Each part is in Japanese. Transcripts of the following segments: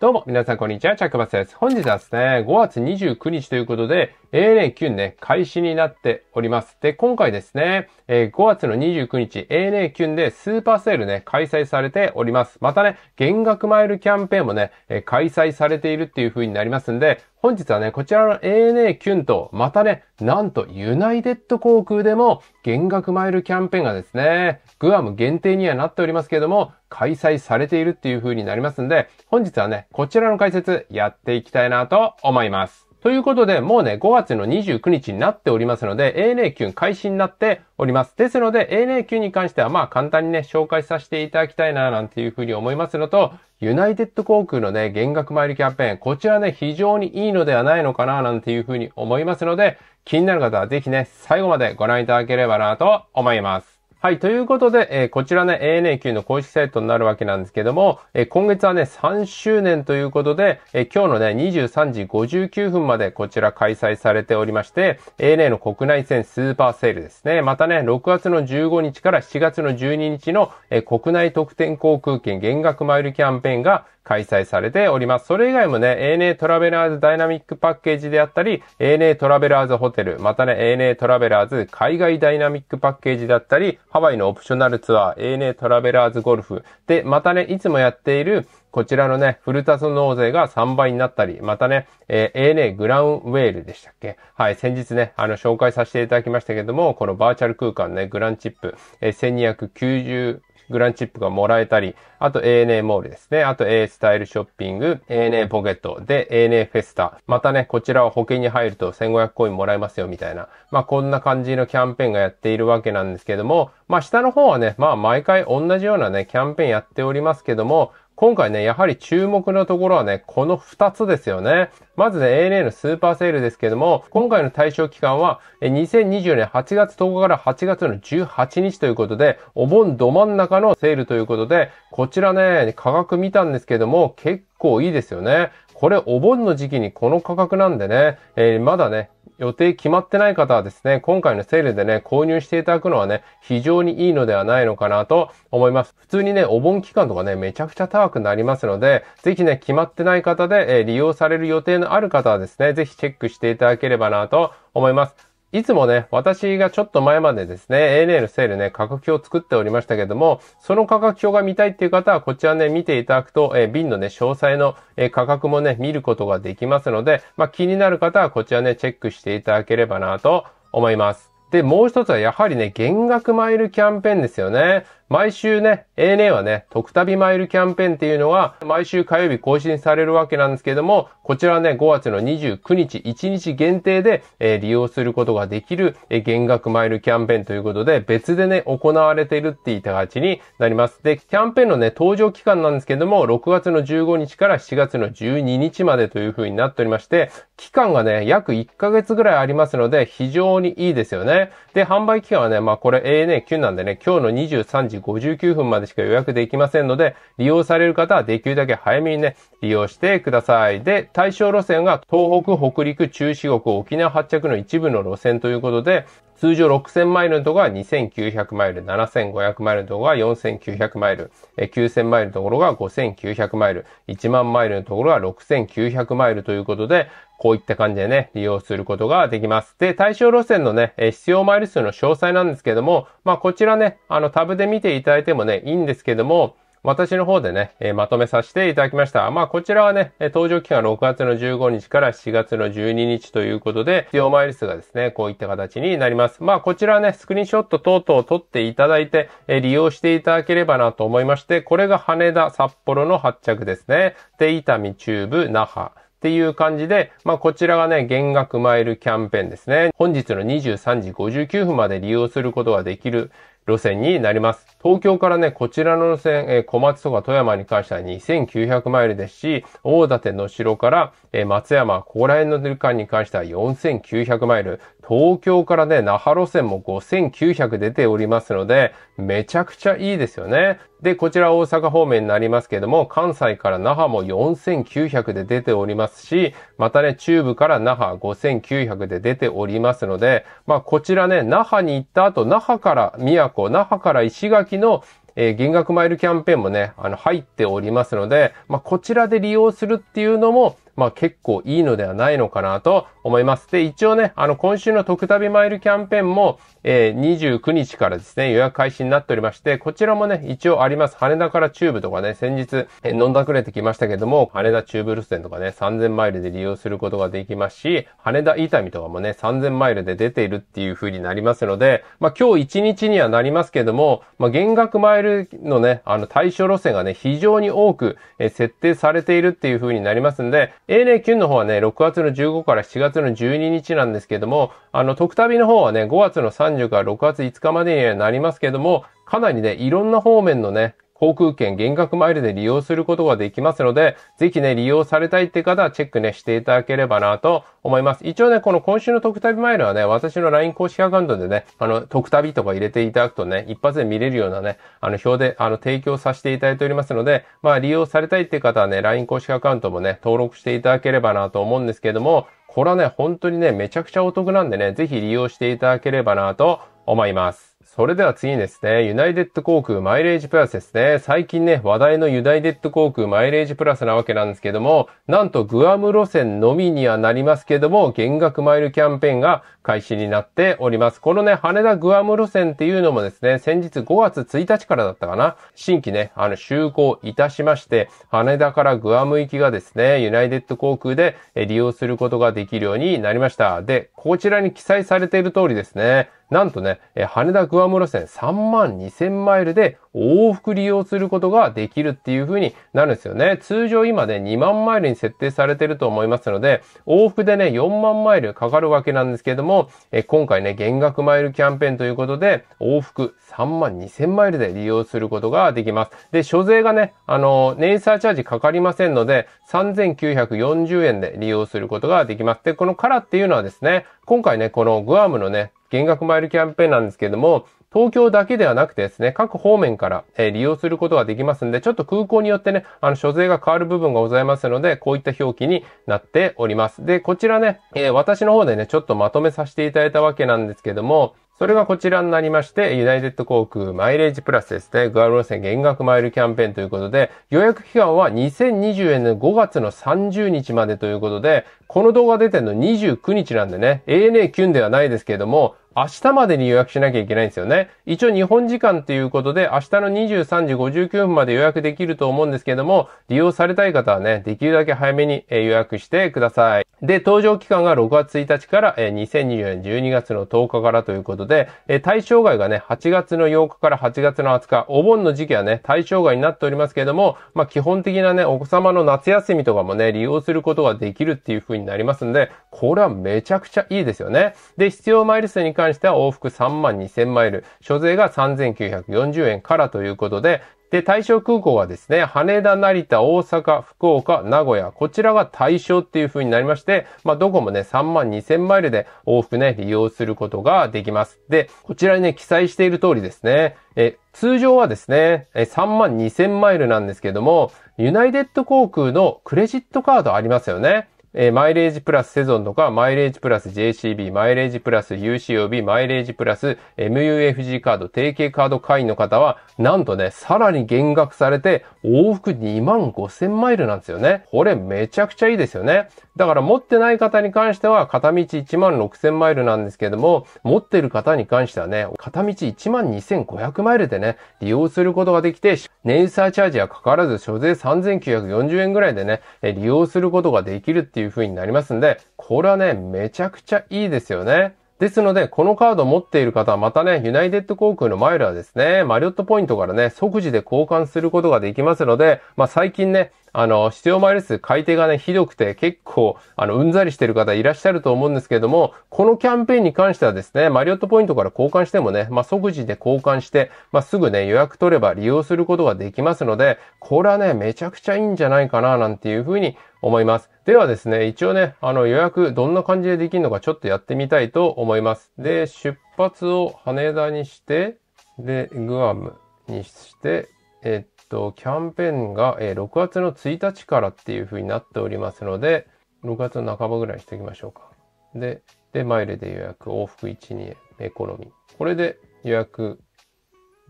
どうも、皆さん、こんにちは。チャックバスです。本日はですね、5月29日ということで、ANA9 ね、開始になっております。で、今回ですね、えー、5月の29日、ANA9 でスーパーセールね、開催されております。またね、減額マイルキャンペーンもね、えー、開催されているっていう風になりますんで、本日はね、こちらの ANA キュンと、またね、なんとユナイテッド航空でも減額マイルキャンペーンがですね、グアム限定にはなっておりますけれども、開催されているっていう風になりますんで、本日はね、こちらの解説やっていきたいなと思います。ということで、もうね、5月の29日になっておりますので、ANA ン開始になっております。ですので、ANA ンに関しては、まあ簡単にね、紹介させていただきたいな、なんていうふうに思いますのと、ユナイテッド航空のね、減額マイルキャンペーン、こちらね、非常にいいのではないのかな、なんていうふうに思いますので、気になる方はぜひね、最後までご覧いただければな、と思います。はい。ということで、えー、こちらね、ANAQ の公式サイトになるわけなんですけども、えー、今月はね、3周年ということで、えー、今日のね、23時59分までこちら開催されておりまして、ANA の国内線スーパーセールですね。またね、6月の15日から7月の12日の、え国内特典航空券減額マイルキャンペーンが、開催されております。それ以外もね、ANA トラベラーズダイナミックパッケージであったり、ANA トラベラーズホテル、またね、ANA トラベラーズ海外ダイナミックパッケージだったり、ハワイのオプショナルツアー、ANA トラベラーズゴルフ。で、またね、いつもやっている、こちらのね、フルタス納税が3倍になったり、またね、えー、ANA グラウンウェールでしたっけはい、先日ね、あの、紹介させていただきましたけども、このバーチャル空間ね、グランチップ、えー、1290グランチップがもらえたり、あと ANA モールですね。あと A スタイルショッピング、ANA ポケット、で ANA フェスタ。またね、こちらは保険に入ると1500コインもらえますよ、みたいな。まあ、こんな感じのキャンペーンがやっているわけなんですけども、まあ、下の方はね、まあ、毎回同じようなね、キャンペーンやっておりますけども、今回ね、やはり注目のところはね、この2つですよね。まずね、ANA のスーパーセールですけども、今回の対象期間は、2024年8月10日から8月の18日ということで、お盆ど真ん中のセールということで、こちらね、価格見たんですけども、結構いいですよね。これお盆の時期にこの価格なんでね、えー、まだね、予定決まってない方はですね、今回のセールでね、購入していただくのはね、非常にいいのではないのかなと思います。普通にね、お盆期間とかね、めちゃくちゃ高くなりますので、ぜひね、決まってない方で、えー、利用される予定のある方はですね、ぜひチェックしていただければなと思います。いつもね、私がちょっと前までですね、ANA のセールね、価格表を作っておりましたけども、その価格表が見たいっていう方は、こちらね、見ていただくと、えー、瓶のね、詳細の、えー、価格もね、見ることができますので、まあ、気になる方はこちらね、チェックしていただければなと思います。で、もう一つはやはりね、減額マイルキャンペーンですよね。毎週ね、ANA はね、特旅マイルキャンペーンっていうのが、毎週火曜日更新されるわけなんですけども、こちらね、5月の29日、1日限定で、えー、利用することができる、えー、減額マイルキャンペーンということで、別でね、行われているって言った形になります。で、キャンペーンのね、登場期間なんですけども、6月の15日から7月の12日までというふうになっておりまして、期間がね、約1ヶ月ぐらいありますので、非常にいいですよね。で、販売期間はね、まあこれ ANA9 なんでね、今日の23時時59分までしか予約できませんので、利用される方はできるだけ早めにね、利用してください。で、対象路線が東北、北陸、中四国、沖縄発着の一部の路線ということで、通常6000マイルのところが2900マイル、7500マイルのところが4900マイル、9000マイルのところが5900マイル、1万マイルのところが6900マイルということで、こういった感じでね、利用することができます。で、対象路線のね、必要マイル数の詳細なんですけども、まあこちらね、あのタブで見ていただいてもね、いいんですけども、私の方でね、えまとめさせていただきました。まあ、こちらはね、登場期間6月の15日から7月の12日ということで、必要マイル数がですね、こういった形になります。まあ、こちらはね、スクリーンショット等々を撮っていただいて、え利用していただければなと思いまして、これが羽田、札幌の発着ですね。で、伊丹、中部、那覇。っていう感じで、まあ、こちらがね、減額マイルキャンペーンですね。本日の23時59分まで利用することができる路線になります。東京からね、こちらの路線、えー、小松とか富山に関しては2900マイルですし、大館の城から、えー、松山、ここら辺の旅館に関しては4900マイル、東京からね、那覇路線も5900出ておりますので、めちゃくちゃいいですよね。で、こちら大阪方面になりますけども、関西から那覇も4900で出ておりますし、またね、中部から那覇5900で出ておりますので、まあこちらね、那覇に行った後、那覇から宮古、那覇から石垣のえー、減額マイルキャンペーンもね、あの、入っておりますので、まあ、こちらで利用するっていうのも、まあ結構いいのではないのかなと思います。で、一応ね、あの今週の特旅マイルキャンペーンも、えー、29日からですね、予約開始になっておりまして、こちらもね、一応あります。羽田から中部とかね、先日、えー、飲んだくれてきましたけども、羽田中部路線とかね、3000マイルで利用することができますし、羽田伊丹とかもね、3000マイルで出ているっていう風になりますので、まあ今日1日にはなりますけども、まあ減額マイルのね、あの対象路線がね、非常に多く、えー、設定されているっていう風になりますんで、a n a q の方はね、6月の15から7月の12日なんですけども、あの、特旅の方はね、5月の30から6月5日までにはなりますけども、かなりね、いろんな方面のね、航空券減額マイルで利用することができますので、ぜひね、利用されたいって方はチェックね、していただければなと思います。一応ね、この今週の特旅マイルはね、私の LINE 公式アカウントでね、あの、特旅とか入れていただくとね、一発で見れるようなね、あの、表で、あの、提供させていただいておりますので、まあ、利用されたいって方はね、LINE 公式アカウントもね、登録していただければなと思うんですけども、これはね、本当にね、めちゃくちゃお得なんでね、ぜひ利用していただければなと思います。それでは次ですね、ユナイテッド航空マイレージプラスですね。最近ね、話題のユナイテッド航空マイレージプラスなわけなんですけども、なんとグアム路線のみにはなりますけども、減額マイルキャンペーンが開始になっております。このね、羽田グアム路線っていうのもですね、先日5月1日からだったかな、新規ね、あの、就航いたしまして、羽田からグアム行きがですね、ユナイテッド航空で利用することができるようになりました。で、こちらに記載されている通りですね、なんとね、羽田ググアム路線3万2000マイルで往復利用することができるっていう風になるんですよね。通常今ね、2万マイルに設定されてると思いますので、往復でね、4万マイルかかるわけなんですけれども、え今回ね、減額マイルキャンペーンということで、往復3万2000マイルで利用することができます。で、所税がね、あの、ネイサーチャージかかりませんので、3940円で利用することができます。で、このカラっていうのはですね、今回ね、このグアムのね、減額マイルキャンペーンなんですけれども、東京だけではなくてですね、各方面から、え利用することができますんで、ちょっと空港によってね、あの、所税が変わる部分がございますので、こういった表記になっております。で、こちらね、え私の方でね、ちょっとまとめさせていただいたわけなんですけども、それがこちらになりまして、ユナイテッド航空マイレージプラスですね。グアム路線減額マイルキャンペーンということで、予約期間は2020年の5月の30日までということで、この動画出てるの29日なんでね、ANA キュンではないですけれども、明日までに予約しなきゃいけないんですよね。一応日本時間っていうことで、明日の23時59分まで予約できると思うんですけども、利用されたい方はね、できるだけ早めに予約してください。で、搭乗期間が6月1日から2024年12月の10日からということで、対象外がね、8月の8日から8月の20日、お盆の時期はね、対象外になっておりますけれども、まあ基本的なね、お子様の夏休みとかもね、利用することができるっていう風になりますんで、これはめちゃくちゃいいですよね。で、必要マイル数に関関しては往復3万2000マイル、所税が3940円からということで、で、対象空港はですね、羽田、成田、大阪、福岡、名古屋、こちらが対象っていう風になりまして、まあ、どこもね、3万2000マイルで往復ね、利用することができます。で、こちらにね、記載している通りですね、え、通常はですね、え、3万2000マイルなんですけども、ユナイテッド航空のクレジットカードありますよね。えー、マイレージプラスセゾンとか、マイレージプラス JCB、マイレージプラス UCOB、マイレージプラス MUFG カード、提携カード会員の方は、なんとね、さらに減額されて、往復2万5千マイルなんですよね。これめちゃくちゃいいですよね。だから持ってない方に関しては、片道1万6千マイルなんですけども、持ってる方に関してはね、片道1万2500マイルでね、利用することができて、年サーチャージはかからず、所税3940円ぐらいでね、利用することができるっていういう風になりますんで、これはね、めちゃくちゃいいですよね。ですので、このカードを持っている方はまたね、ユナイテッド航空のマイルはですね、マリオットポイントからね、即時で交換することができますので、まあ最近ね、あの、必要マイル数い手がね、ひどくて結構、あの、うんざりしてる方いらっしゃると思うんですけれども、このキャンペーンに関してはですね、マリオットポイントから交換してもね、まあ、即時で交換して、まあ、すぐね、予約取れば利用することができますので、これはね、めちゃくちゃいいんじゃないかな、なんていうふうに思います。ではですね、一応ね、あの予約どんな感じでできるのかちょっとやってみたいと思います。で、出発を羽田にして、で、グアムにして、えっと、キャンペーンが、えー、6月の1日からっていう風になっておりますので、6月の半ばぐらいにしておきましょうか。で、で、マイルで予約、往復1、2円、エコノミー。これで予約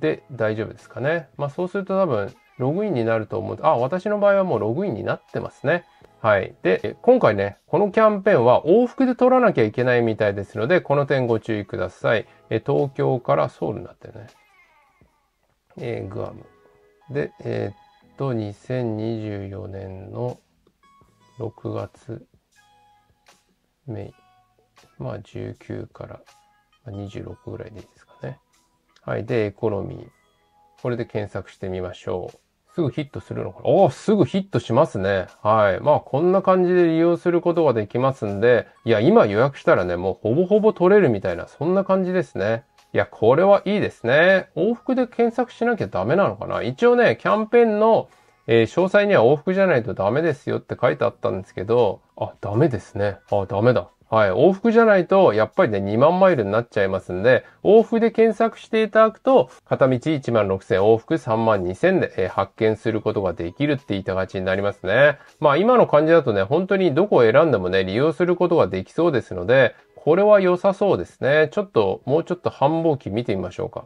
で大丈夫ですかね。まあそうすると多分、ログインになると思う。あ、私の場合はもうログインになってますね。はい。で、今回ね、このキャンペーンは往復で取らなきゃいけないみたいですので、この点ご注意ください。え東京からソウルになってるね。えー、グアム。で、えー、っと、2024年の6月、メイ。まあ、19から26ぐらいでいいですかね。はい。で、エコノミー。これで検索してみましょう。すぐヒットするのかなおすぐヒットしますね。はい。まあ、こんな感じで利用することができますんで、いや、今予約したらね、もうほぼほぼ取れるみたいな、そんな感じですね。いや、これはいいですね。往復で検索しなきゃダメなのかな一応ね、キャンペーンの、えー、詳細には往復じゃないとダメですよって書いてあったんですけど、あ、ダメですね。あ、ダメだ。はい。往復じゃないと、やっぱりね、2万マイルになっちゃいますんで、往復で検索していただくと、片道1万6000、往復3万2000で、えー、発見することができるって言いたちになりますね。まあ今の感じだとね、本当にどこを選んでもね、利用することができそうですので、これは良さそうですね。ちょっと、もうちょっと繁忙期見てみましょうか。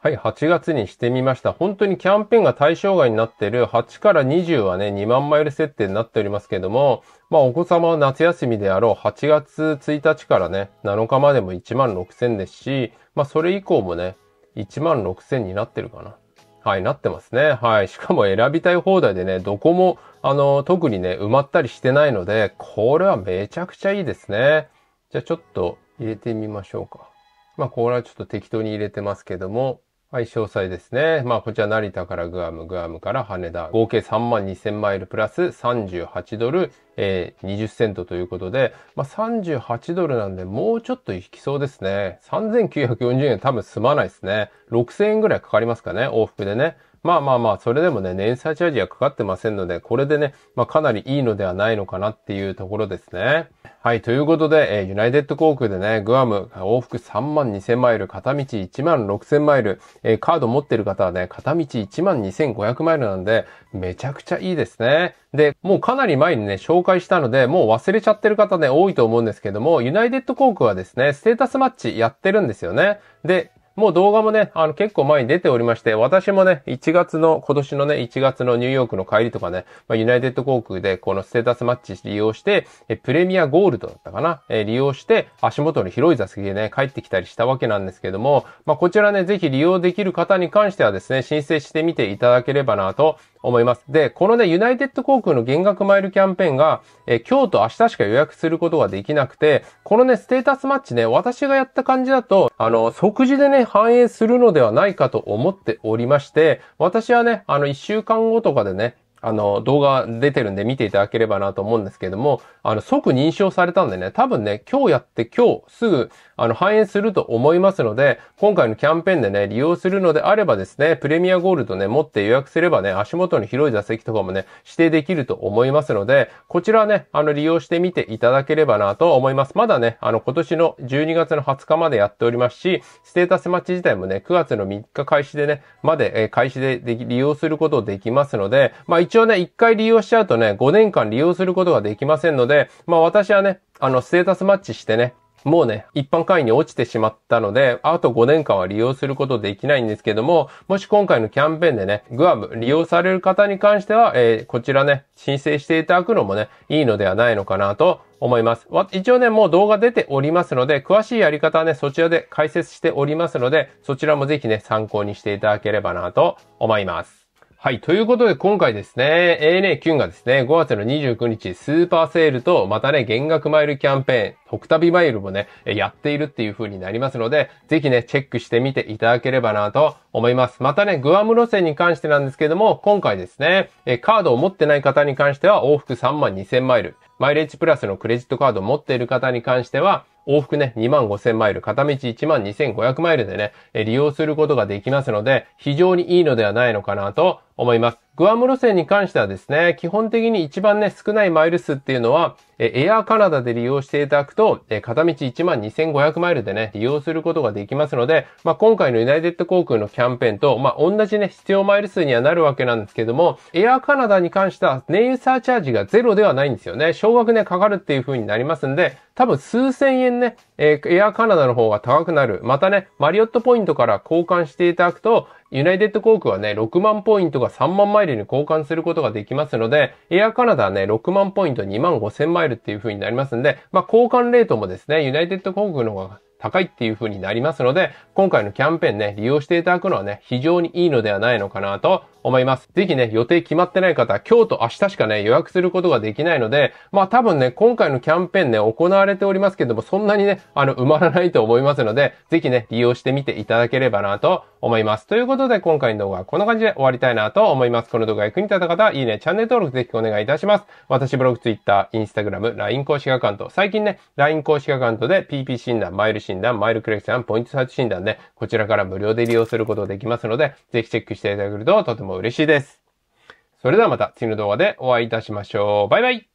はい、8月にしてみました。本当にキャンペーンが対象外になっている8から20はね、2万マイル設定になっておりますけども、まあ、お子様は夏休みであろう8月1日からね、7日までも1万6000ですし、まあ、それ以降もね、1万6000になってるかな。はい、なってますね。はい。しかも選びたい放題でね、どこも、あの、特にね、埋まったりしてないので、これはめちゃくちゃいいですね。じゃあちょっと入れてみましょうか。まあ、これはちょっと適当に入れてますけども、はい、詳細ですね。まあ、こちら成田からグアム、グアムから羽田、合計3万2000マイルプラス38ドル、えー、20セントということで、まあ、38ドルなんで、もうちょっと行きそうですね。3940円多分済まないですね。6000円ぐらいかかりますかね、往復でね。まあまあまあ、それでもね、年債チャージはかかってませんので、これでね、まあかなりいいのではないのかなっていうところですね。はい、ということで、えー、ユナイテッド航空でね、グアム往復3万2000マイル、片道1万6000マイル、えー、カード持ってる方はね、片道1万2500マイルなんで、めちゃくちゃいいですね。で、もうかなり前にね、紹介したので、もう忘れちゃってる方ね、多いと思うんですけども、ユナイテッド航空はですね、ステータスマッチやってるんですよね。で、もう動画もね、あの結構前に出ておりまして、私もね、1月の、今年のね、1月のニューヨークの帰りとかね、まあ、ユナイテッド航空でこのステータスマッチ利用して、えプレミアゴールドだったかな、え利用して足元の広い座席でね、帰ってきたりしたわけなんですけども、まあ、こちらね、ぜひ利用できる方に関してはですね、申請してみていただければなと思います。で、このね、ユナイテッド航空の減額マイルキャンペーンが、え今日と明日しか予約することができなくて、このね、ステータスマッチね、私がやった感じだと、あの、即時でね、反映するのではないかと思っておりまして、私はね、あの、1週間後とかでね、あの、動画出てるんで見ていただければなと思うんですけれども、あの、即認証されたんでね、多分ね、今日やって今日すぐ、あの、反映すると思いますので、今回のキャンペーンでね、利用するのであればですね、プレミアゴールドね、持って予約すればね、足元の広い座席とかもね、指定できると思いますので、こちらね、あの、利用してみていただければなと思います。まだね、あの、今年の12月の20日までやっておりますし、ステータスマッチ自体もね、9月の3日開始でね、まで、え開始でで利用することできますので、まあ一応ね、一回利用しちゃうとね、5年間利用することができませんので、まあ私はね、あの、ステータスマッチしてね、もうね、一般会員に落ちてしまったので、あと5年間は利用することできないんですけども、もし今回のキャンペーンでね、グアム利用される方に関しては、えー、こちらね、申請していただくのもね、いいのではないのかなと思います。一応ね、もう動画出ておりますので、詳しいやり方はね、そちらで解説しておりますので、そちらもぜひね、参考にしていただければなと思います。はい。ということで、今回ですね、ANA キュンがですね、5月の29日、スーパーセールと、またね、減額マイルキャンペーン、北旅マイルもね、やっているっていう風になりますので、ぜひね、チェックしてみていただければなと思います。またね、グアム路線に関してなんですけども、今回ですね、カードを持ってない方に関しては、往復3万2000マイル。マイレージプラスのクレジットカードを持っている方に関しては、往復ね、2万5000マイル、片道1万2500マイルでね、利用することができますので、非常にいいのではないのかなと思います。グアム路線に関してはですね、基本的に一番ね、少ないマイル数っていうのは、えエアーカナダで利用していただくと、え片道12,500マイルでね、利用することができますので、まあ、今回のユナイテッド航空のキャンペーンと、まあ、同じね、必要マイル数にはなるわけなんですけども、エアーカナダに関しては、燃油サーチャージがゼロではないんですよね。少額ね、かかるっていう風になりますんで、多分数千円ね、えー、エアーカナダの方が高くなる。またね、マリオットポイントから交換していただくと、ユナイテッド航空はね、6万ポイントが3万マイルに交換することができますので、エアカナダはね、6万ポイント2万5千マイルっていう風になりますんで、まあ、交換レートもですね、ユナイテッド航空の方が高いっていう風になりますので、今回のキャンペーンね、利用していただくのはね、非常にいいのではないのかなと思います。ぜひね、予定決まってない方、今日と明日しかね、予約することができないので、まあ多分ね、今回のキャンペーンね、行われておりますけども、そんなにね、あの、埋まらないと思いますので、ぜひね、利用してみていただければなと思います。ということで、今回の動画はこんな感じで終わりたいなと思います。この動画が役に立った方は、いいね、チャンネル登録ぜひお願いいたします。私ブログ、ツイッター、インスタグラム、LINE 公式アカウント、最近ね、LINE 公式アカウントで PP 診断、マイル診断、マイルクレクション、ポイントサーチ診断ね、こちらから無料で利用することができますので、ぜひチェックしていただけるととても嬉しいです。それではまた次の動画でお会いいたしましょう。バイバイ